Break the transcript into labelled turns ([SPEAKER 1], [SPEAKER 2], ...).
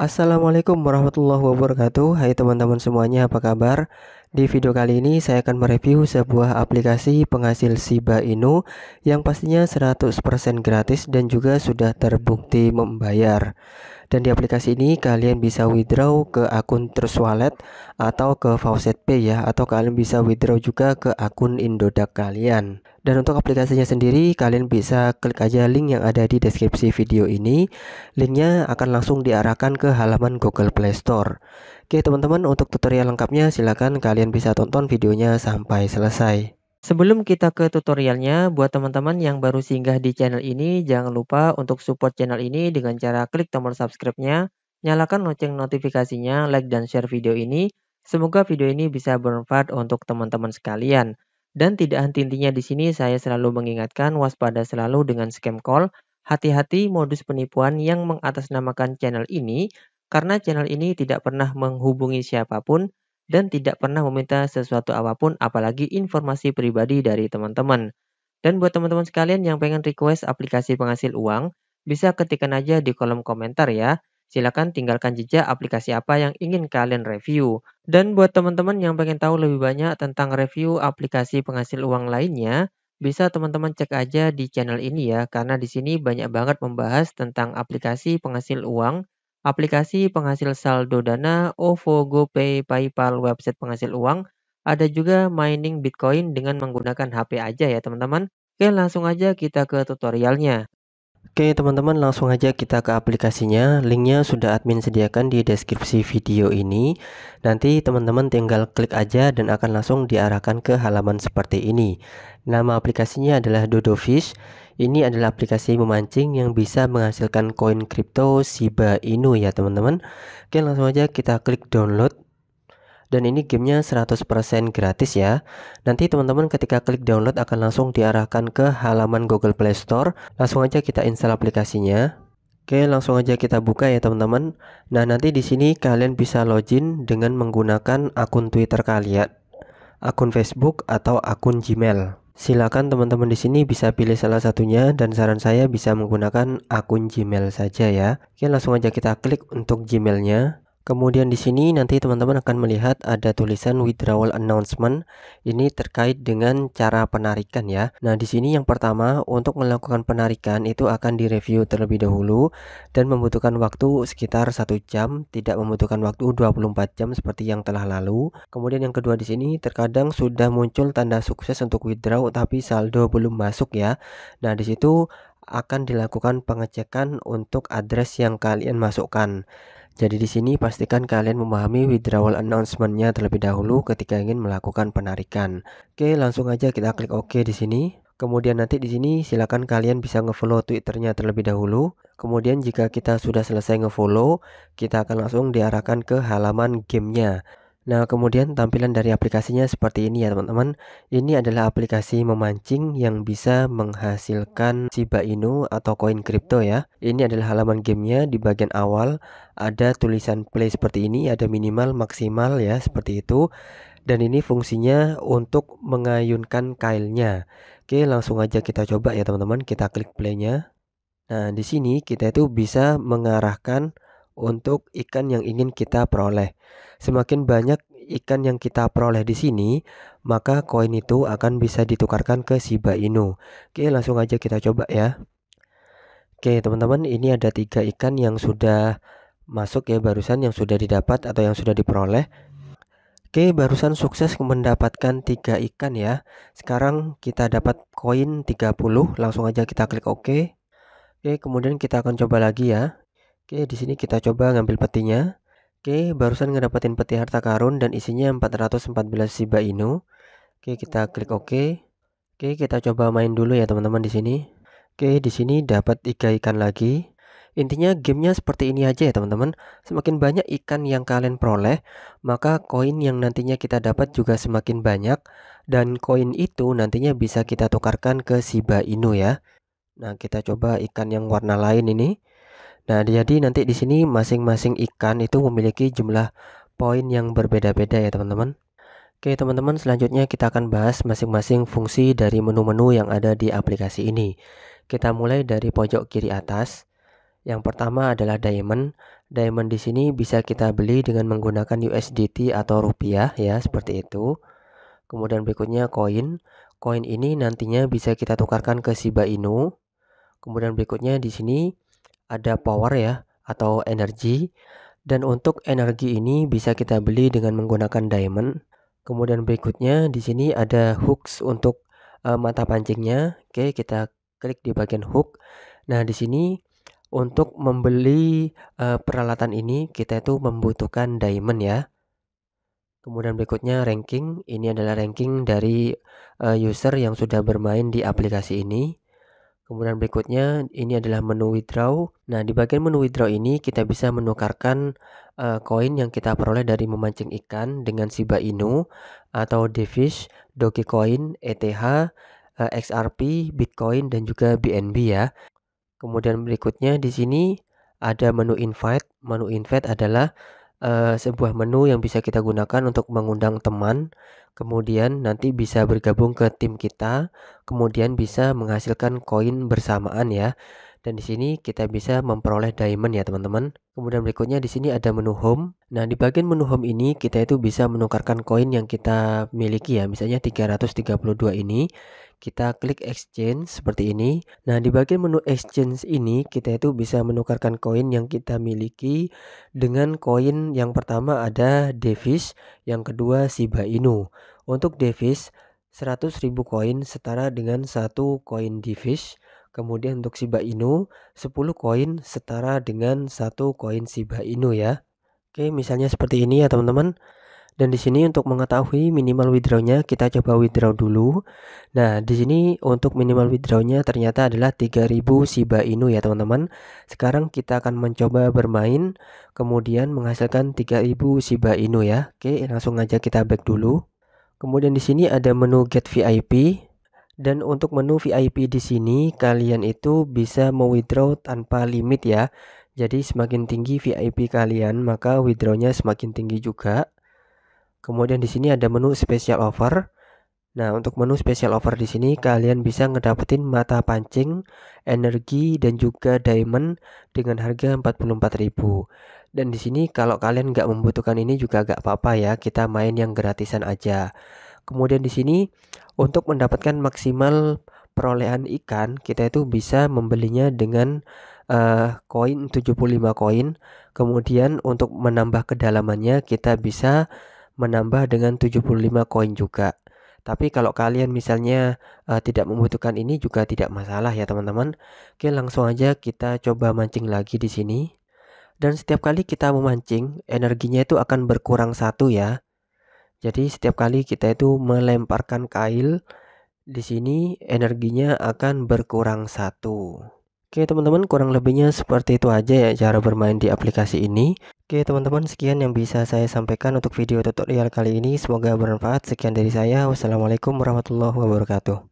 [SPEAKER 1] Assalamualaikum warahmatullahi wabarakatuh Hai teman-teman semuanya apa kabar di video kali ini saya akan mereview sebuah aplikasi penghasil Shiba Inu yang pastinya 100% gratis dan juga sudah terbukti membayar. Dan di aplikasi ini kalian bisa withdraw ke akun Trust Wallet atau ke Faucet Pay ya atau kalian bisa withdraw juga ke akun Indodax kalian. Dan untuk aplikasinya sendiri kalian bisa klik aja link yang ada di deskripsi video ini. Linknya akan langsung diarahkan ke halaman Google Play Store. Oke teman-teman, untuk tutorial lengkapnya silahkan kalian bisa tonton videonya sampai selesai. Sebelum kita ke tutorialnya, buat teman-teman yang baru singgah
[SPEAKER 2] di channel ini, jangan lupa untuk support channel ini dengan cara klik tombol subscribe-nya, nyalakan lonceng notifikasinya, like dan share video ini. Semoga video ini bisa bermanfaat untuk teman-teman sekalian. Dan tidak henti-hentinya di sini saya selalu mengingatkan waspada selalu dengan scam call, hati-hati modus penipuan yang mengatasnamakan channel ini karena channel ini tidak pernah menghubungi siapapun dan tidak pernah meminta sesuatu apapun apalagi informasi pribadi dari teman-teman. Dan buat teman-teman sekalian yang pengen request aplikasi penghasil uang, bisa ketikkan aja di kolom komentar ya. Silahkan tinggalkan jejak aplikasi apa yang ingin kalian review. Dan buat teman-teman yang pengen tahu lebih banyak tentang review aplikasi penghasil uang lainnya, bisa teman-teman cek aja di channel ini ya, karena di sini banyak banget membahas tentang aplikasi penghasil uang aplikasi penghasil saldo Dana, OVO, GoPay, PayPal, website penghasil uang. Ada juga mining Bitcoin dengan menggunakan HP aja ya teman-teman. Oke langsung aja kita ke tutorialnya.
[SPEAKER 1] Oke teman-teman langsung aja kita ke aplikasinya Linknya sudah admin sediakan di deskripsi video ini Nanti teman-teman tinggal klik aja dan akan langsung diarahkan ke halaman seperti ini Nama aplikasinya adalah Dodo Fish. Ini adalah aplikasi memancing yang bisa menghasilkan koin kripto Shiba Inu ya teman-teman Oke langsung aja kita klik download dan ini gamenya 100% gratis ya nanti teman-teman ketika klik download akan langsung diarahkan ke halaman Google Play Store langsung aja kita install aplikasinya Oke langsung aja kita buka ya teman-teman nah nanti di sini kalian bisa login dengan menggunakan akun Twitter kalian akun Facebook atau akun Gmail Silakan teman-teman di sini bisa pilih salah satunya dan saran saya bisa menggunakan akun Gmail saja ya. Oke, langsung aja kita klik untuk Gmailnya. Kemudian di sini nanti teman-teman akan melihat ada tulisan withdrawal announcement. Ini terkait dengan cara penarikan ya. Nah, di sini yang pertama untuk melakukan penarikan itu akan direview terlebih dahulu dan membutuhkan waktu sekitar satu jam, tidak membutuhkan waktu 24 jam seperti yang telah lalu. Kemudian yang kedua di sini terkadang sudah muncul tanda sukses untuk withdraw tapi saldo belum masuk ya. Nah, di situ akan dilakukan pengecekan untuk address yang kalian masukkan. Jadi di sini pastikan kalian memahami withdrawal announcement-nya terlebih dahulu ketika ingin melakukan penarikan. Oke, langsung aja kita klik OK di sini. Kemudian nanti di sini silakan kalian bisa ngefollow Twitternya terlebih dahulu. Kemudian jika kita sudah selesai ngefollow, kita akan langsung diarahkan ke halaman gamenya. Nah, kemudian tampilan dari aplikasinya seperti ini ya, teman-teman. Ini adalah aplikasi memancing yang bisa menghasilkan Shiba Inu atau koin kripto ya. Ini adalah halaman gamenya di bagian awal. Ada tulisan play seperti ini, ada minimal, maksimal ya, seperti itu. Dan ini fungsinya untuk mengayunkan kailnya. Oke, langsung aja kita coba ya, teman-teman. Kita klik playnya. Nah, di sini kita itu bisa mengarahkan untuk ikan yang ingin kita peroleh. Semakin banyak ikan yang kita peroleh di sini, maka koin itu akan bisa ditukarkan ke Shiba Inu. Oke, langsung aja kita coba ya. Oke, teman-teman, ini ada tiga ikan yang sudah masuk ya barusan yang sudah didapat atau yang sudah diperoleh. Oke, barusan sukses mendapatkan tiga ikan ya. Sekarang kita dapat koin 30, langsung aja kita klik Oke. Oke, kemudian kita akan coba lagi ya. Oke, di sini kita coba ngambil petinya. Oke, barusan ngedapetin peti harta karun dan isinya 414 Shiba Inu. Oke, kita klik hmm. OK. Oke, kita coba main dulu ya teman-teman di sini. Oke, di sini dapat tiga ikan lagi. Intinya gamenya seperti ini aja ya teman-teman. Semakin banyak ikan yang kalian peroleh, maka koin yang nantinya kita dapat juga semakin banyak. Dan koin itu nantinya bisa kita tukarkan ke Shiba Inu ya. Nah, kita coba ikan yang warna lain ini. Nah, jadi nanti di sini masing-masing ikan itu memiliki jumlah poin yang berbeda-beda ya, teman-teman. Oke, teman-teman, selanjutnya kita akan bahas masing-masing fungsi dari menu-menu yang ada di aplikasi ini. Kita mulai dari pojok kiri atas. Yang pertama adalah diamond. Diamond di sini bisa kita beli dengan menggunakan USDT atau rupiah ya, seperti itu. Kemudian berikutnya koin. Koin ini nantinya bisa kita tukarkan ke Shiba Inu. Kemudian berikutnya di sini ada power ya atau energi dan untuk energi ini bisa kita beli dengan menggunakan diamond. Kemudian berikutnya di sini ada hooks untuk uh, mata pancingnya. Oke, kita klik di bagian hook. Nah, di sini untuk membeli uh, peralatan ini kita itu membutuhkan diamond ya. Kemudian berikutnya ranking. Ini adalah ranking dari uh, user yang sudah bermain di aplikasi ini. Kemudian berikutnya ini adalah menu withdraw. Nah, di bagian menu withdraw ini kita bisa menukarkan eh, koin uh, yang kita peroleh dari memancing ikan dengan Shiba Inu atau Defish, Dogecoin, ETH, uh, eh, XRP, Bitcoin dan juga BNB ya. Kemudian berikutnya di sini ada menu invite. Menu invite adalah uh, sebuah menu yang bisa kita gunakan untuk mengundang teman kemudian nanti bisa bergabung ke tim kita, kemudian bisa menghasilkan koin bersamaan ya dan di sini kita bisa memperoleh diamond ya teman-teman. Kemudian berikutnya di sini ada menu home. Nah, di bagian menu home ini kita itu bisa menukarkan koin yang kita miliki ya. Misalnya 332 ini, kita klik exchange seperti ini. Nah, di bagian menu exchange ini kita itu bisa menukarkan koin yang kita miliki dengan koin yang pertama ada Davis, yang kedua Shiba Inu. Untuk Davis 100.000 koin setara dengan satu koin Davis. Kemudian untuk Shiba Inu, 10 koin setara dengan satu koin Shiba Inu ya. Oke, misalnya seperti ini ya teman-teman. Dan di sini untuk mengetahui minimal withdrawnya kita coba withdraw dulu. Nah, di sini untuk minimal withdrawnya ternyata adalah 3000 Shiba Inu ya teman-teman. Sekarang kita akan mencoba bermain kemudian menghasilkan 3000 Shiba Inu ya. Oke, langsung aja kita back dulu. Kemudian di sini ada menu get VIP. Dan untuk menu VIP di sini kalian itu bisa mewithdraw tanpa limit ya. Jadi semakin tinggi VIP kalian maka withdrawnya semakin tinggi juga. Kemudian di sini ada menu special offer. Nah untuk menu special offer di sini kalian bisa ngedapetin mata pancing, energi dan juga diamond dengan harga 44.000 dan di sini kalau kalian nggak membutuhkan ini juga nggak apa-apa ya kita main yang gratisan aja Kemudian di sini untuk mendapatkan maksimal perolehan ikan, kita itu bisa membelinya dengan eh, koin uh, 75 koin. Kemudian untuk menambah kedalamannya kita bisa menambah dengan 75 koin juga. Tapi kalau kalian misalnya uh, tidak membutuhkan ini juga tidak masalah ya teman-teman. Oke, langsung aja kita coba mancing lagi di sini. Dan setiap kali kita memancing, energinya itu akan berkurang satu ya. Jadi setiap kali kita itu melemparkan kail, di sini energinya akan berkurang satu. Oke teman-teman kurang lebihnya seperti itu aja ya cara bermain di aplikasi ini. Oke teman-teman sekian yang bisa saya sampaikan untuk video tutorial kali ini. Semoga bermanfaat. Sekian dari saya. Wassalamualaikum warahmatullahi wabarakatuh.